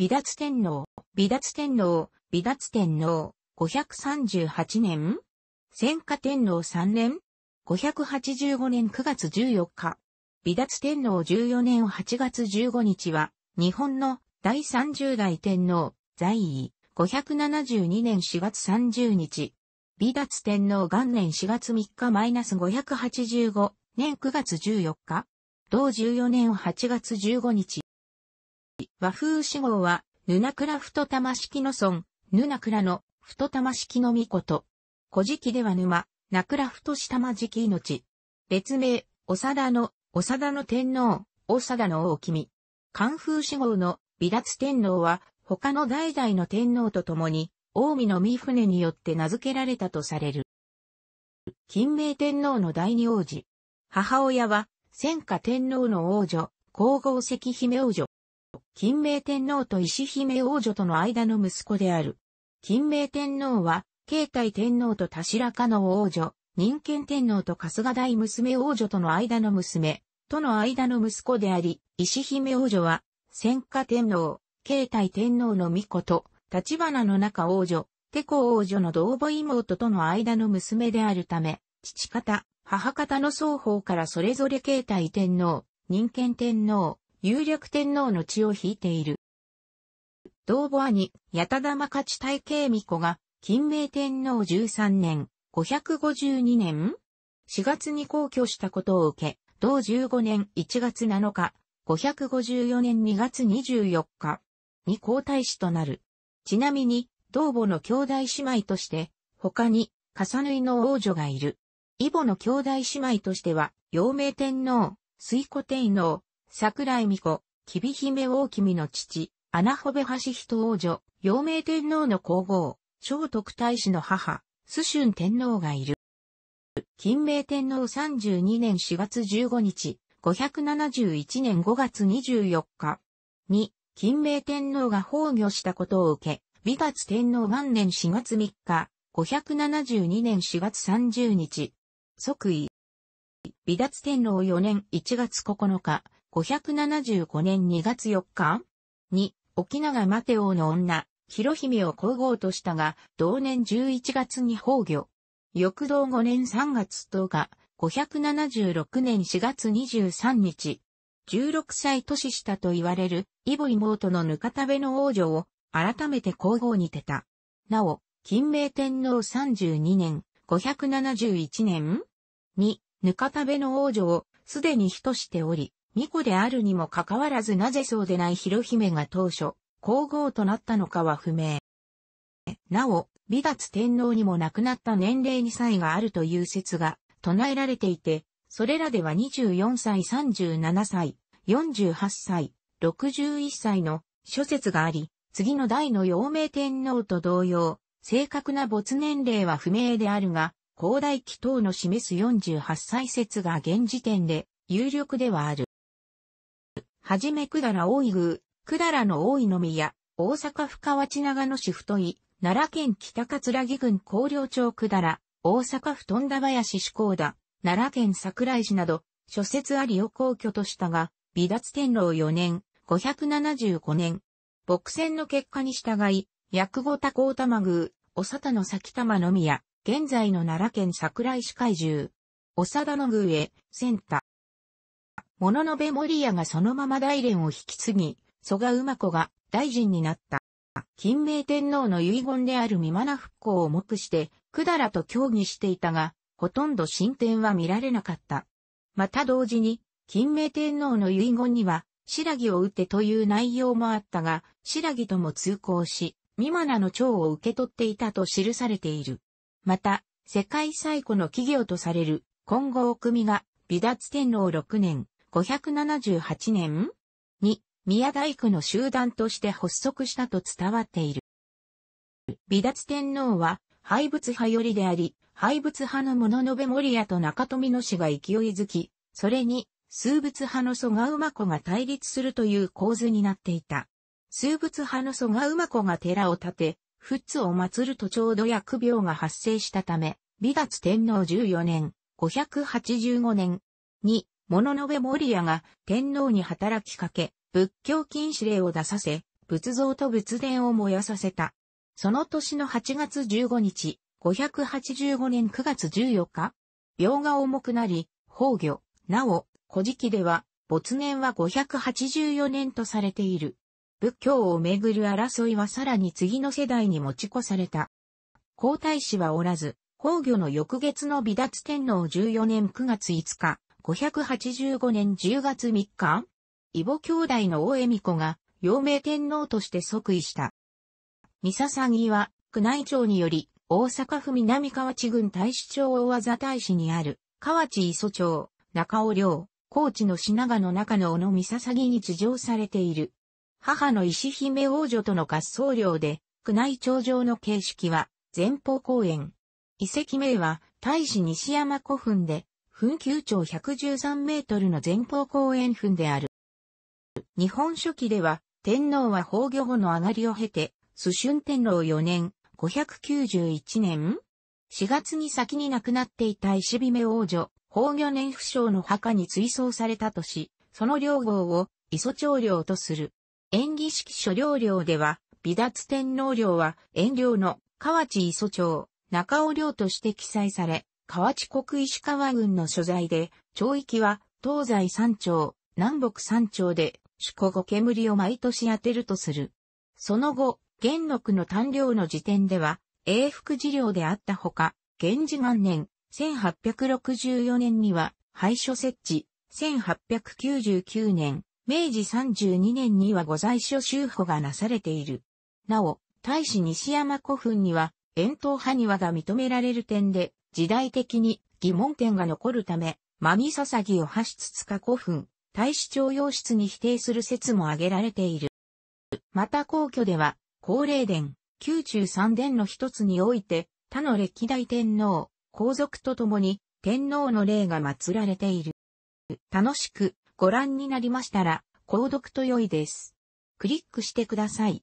美達天皇、美達天皇、美達天皇、538年戦火天皇3年 ?585 年9月14日。美達天皇14年8月15日は、日本の第30代天皇、在位、572年4月30日。美達天皇元年4月3日マイナス585年9月14日。同14年8月15日。和風志号は、ヌナクラ太玉式の村、ヌナクラの太玉式の御子と。古事記では沼、ナクラ太し玉式命。別名、長田の、長田の天皇、長田の大君。関風志号の微脱天皇は、他の代々の天皇と共に、近江の御船によって名付けられたとされる。金明天皇の第二王子。母親は、千火天皇の王女、皇后石姫王女。金明天皇と石姫王女との間の息子である。金明天皇は、慶太天皇と田白加納王女、人権天皇と春日大娘王女との間の娘、との間の息子であり、石姫王女は、戦火天皇、慶太天皇の巫女と、立花の中王女、テコ王女の同母妹との間の娘であるため、父方、母方の双方からそれぞれ慶太天皇、人権天皇、有力天皇の血を引いている。同母兄、八田玉勝大慶美子が、金明天皇13年、552年 ?4 月に皇居したことを受け、同15年1月7日、554年2月24日に皇太子となる。ちなみに、同母の兄弟姉妹として、他に、重縫いの王女がいる。異母の兄弟姉妹としては、陽明天皇、水古天皇、桜井美子、きび姫大君の父、穴穂部橋人王女、陽明天皇の皇后、聖徳太子の母、須春天皇がいる。金明天皇32年4月15日、571年5月24日に、金明天皇が崩御したことを受け、美達天皇元年4月3日、572年4月30日、即位。美達天皇4年1月9日、575年2月4日に、沖永マテオの女、広姫を皇后としたが、同年11月に崩御。翌同5年3月10日、576年4月23日、16歳年下と言われる、イボ妹のぬかたべの王女を、改めて皇后に出た。なお、金明天皇32年、571年に、ぬかたべの王女を、すでに人しており、巫女であるにもかかわらずなぜそうでない広姫が当初、皇后となったのかは不明。なお、美達天皇にも亡くなった年齢に異があるという説が唱えられていて、それらでは24歳、37歳、48歳、61歳の諸説があり、次の代の陽明天皇と同様、正確な没年齢は不明であるが、高大期等の示す48歳説が現時点で有力ではある。はじめくだら大井宮、くだらの大井の宮、大阪府河内長野市太井、奈良県北葛城郡高陵町くだら、大阪府富田林市高田、奈良県桜井市など、諸説ありを皇居としたが、離脱天皇4年、575年、牧戦の結果に従い、薬後多高玉宮、おさたの先玉の宮、現在の奈良県桜井市海獣、おさだの宮へ、センタ、物ののべ森屋がそのまま大連を引き継ぎ、蘇我馬子が大臣になった。金明天皇の遺言である未満な復興を目して、くだらと協議していたが、ほとんど進展は見られなかった。また同時に、金明天皇の遺言には、白木を打てという内容もあったが、白木とも通行し、未満の長を受け取っていたと記されている。また、世界最古の企業とされる、金剛組が、美脱天皇6年、578年に宮大工の集団として発足したと伝わっている。美達天皇は廃仏派よりであり、廃仏派の物のべ守屋と中富の氏が勢いづき、それに数物派の蘇我馬子が対立するという構図になっていた。数物派の蘇我馬子が寺を建て、仏を祀るとちょうど薬病が発生したため、美達天皇14年、585年に物の部守屋が天皇に働きかけ、仏教禁止令を出させ、仏像と仏殿を燃やさせた。その年の8月15日、585年9月14日、病が重くなり、崩御、なお、古事記では、没年は584年とされている。仏教をめぐる争いはさらに次の世代に持ち越された。皇太子はおらず、崩御の翌月の美達天皇14年9月5日、585年10月3日、異母兄弟の大恵美子が、陽明天皇として即位した。三笹木は、宮内庁により、大阪府南河内郡大使町大和大使にある、河内磯町、中尾領、高知の品賀の中の小野三笹木に地上されている。母の石姫王女との合奏寮で、宮内庁上の形式は、前方公園。遺跡名は、大使西山古墳で、墳丘長113メートルの前方公園墳である。日本書期では、天皇は崩御後の上がりを経て、蘇春天皇4年、591年 ?4 月に先に亡くなっていた石姫王女、崩御年不詳の墓に追葬されたとし、その両号を、磯長領とする。演技式書領領では、美達天皇領は、遠領の河内磯長、中尾領として記載され、河内国石川郡の所在で、町域は東西山町、南北山町で、宿後煙を毎年当てるとする。その後、元禄の誕領の時点では、永福寺領であったほか、源氏元年、1864年には、廃所設置、1899年、明治32年には御在所修補がなされている。なお、大使西山古墳には、円派埴輪が認められる点で、時代的に疑問点が残るため、マミササギを発出か古墳、大使徴用室に否定する説も挙げられている。また皇居では、高霊殿、宮中三殿の一つにおいて、他の歴代天皇、皇族と共に天皇の霊が祀られている。楽しくご覧になりましたら、購読と良いです。クリックしてください。